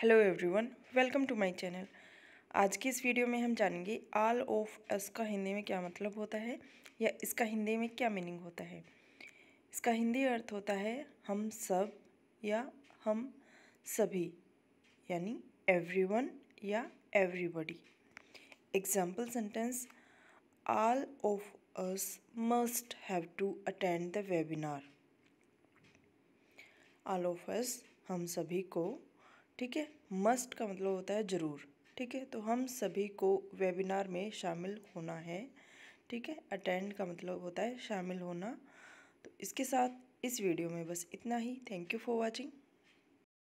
hello everyone welcome to my channel आज की इस वीडियो में हम जानेंगे आल ऑफ एस का हिंदी में क्या मतलब होता है या इसका हिंदी में क्या मीनिंग होता है इसका हिंदी अर्थ होता है हम सब या हम सभी यानी एवरीवन या everybody example sentence all of us must have to attend the webinar all of us हम सभी को ठीक है मस्ट का मतलब होता है ज़रूर ठीक है तो हम सभी को वेबिनार में शामिल होना है ठीक है अटेंड का मतलब होता है शामिल होना तो इसके साथ इस वीडियो में बस इतना ही थैंक यू फॉर वॉचिंग